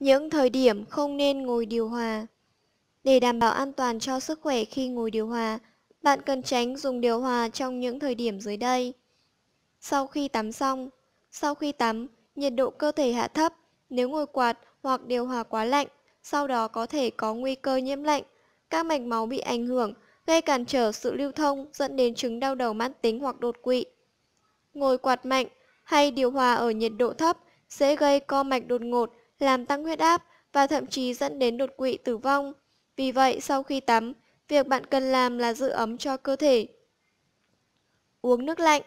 Những thời điểm không nên ngồi điều hòa Để đảm bảo an toàn cho sức khỏe khi ngồi điều hòa, bạn cần tránh dùng điều hòa trong những thời điểm dưới đây. Sau khi tắm xong, sau khi tắm, nhiệt độ cơ thể hạ thấp, nếu ngồi quạt hoặc điều hòa quá lạnh, sau đó có thể có nguy cơ nhiễm lạnh, các mạch máu bị ảnh hưởng, gây cản trở sự lưu thông dẫn đến chứng đau đầu mãn tính hoặc đột quỵ. Ngồi quạt mạnh hay điều hòa ở nhiệt độ thấp sẽ gây co mạch đột ngột, làm tăng huyết áp và thậm chí dẫn đến đột quỵ tử vong. Vì vậy, sau khi tắm, việc bạn cần làm là giữ ấm cho cơ thể. Uống nước lạnh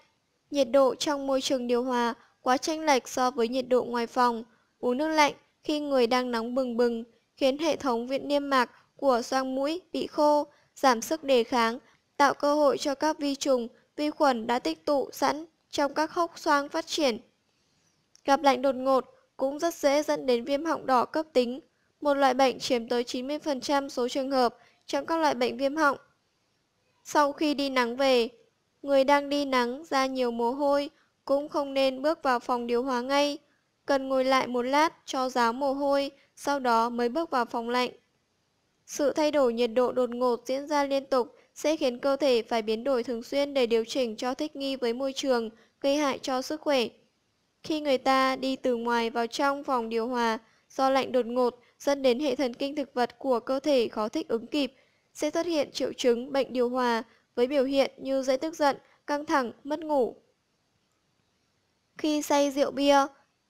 Nhiệt độ trong môi trường điều hòa quá chênh lệch so với nhiệt độ ngoài phòng. Uống nước lạnh khi người đang nóng bừng bừng khiến hệ thống viện niêm mạc của xoang mũi bị khô, giảm sức đề kháng, tạo cơ hội cho các vi trùng, vi khuẩn đã tích tụ sẵn trong các hốc xoang phát triển. Gặp lạnh đột ngột, cũng rất dễ dẫn đến viêm họng đỏ cấp tính, một loại bệnh chiếm tới 90% số trường hợp trong các loại bệnh viêm họng. Sau khi đi nắng về, người đang đi nắng ra nhiều mồ hôi cũng không nên bước vào phòng điều hòa ngay, cần ngồi lại một lát cho ráo mồ hôi, sau đó mới bước vào phòng lạnh. Sự thay đổi nhiệt độ đột ngột diễn ra liên tục sẽ khiến cơ thể phải biến đổi thường xuyên để điều chỉnh cho thích nghi với môi trường, gây hại cho sức khỏe. Khi người ta đi từ ngoài vào trong phòng điều hòa do lạnh đột ngột dẫn đến hệ thần kinh thực vật của cơ thể khó thích ứng kịp, sẽ xuất hiện triệu chứng bệnh điều hòa với biểu hiện như dễ tức giận, căng thẳng, mất ngủ. Khi say rượu bia,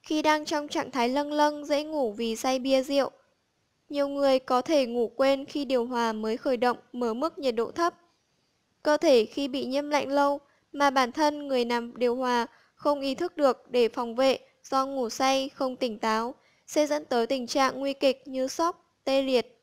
khi đang trong trạng thái lâng lâng dễ ngủ vì say bia rượu, nhiều người có thể ngủ quên khi điều hòa mới khởi động mở mức nhiệt độ thấp. Cơ thể khi bị nhiễm lạnh lâu mà bản thân người nằm điều hòa không ý thức được để phòng vệ do ngủ say không tỉnh táo sẽ dẫn tới tình trạng nguy kịch như sốc, tê liệt,